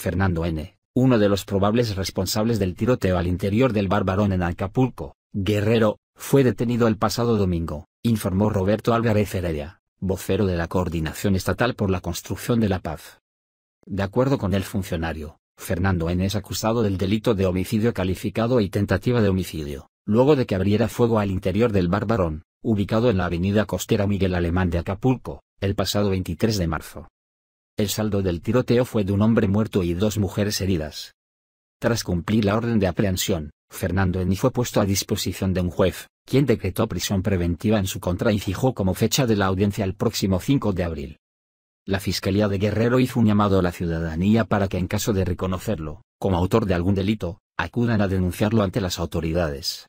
Fernando N., uno de los probables responsables del tiroteo al interior del Barbarón en Acapulco, Guerrero, fue detenido el pasado domingo, informó Roberto Álvarez Heredia, vocero de la Coordinación Estatal por la Construcción de la Paz. De acuerdo con el funcionario, Fernando N. es acusado del delito de homicidio calificado y tentativa de homicidio, luego de que abriera fuego al interior del Barbarón, ubicado en la avenida costera Miguel Alemán de Acapulco, el pasado 23 de marzo. El saldo del tiroteo fue de un hombre muerto y dos mujeres heridas. Tras cumplir la orden de aprehensión, Fernando Eni fue puesto a disposición de un juez, quien decretó prisión preventiva en su contra y fijó como fecha de la audiencia el próximo 5 de abril. La Fiscalía de Guerrero hizo un llamado a la ciudadanía para que en caso de reconocerlo, como autor de algún delito, acudan a denunciarlo ante las autoridades.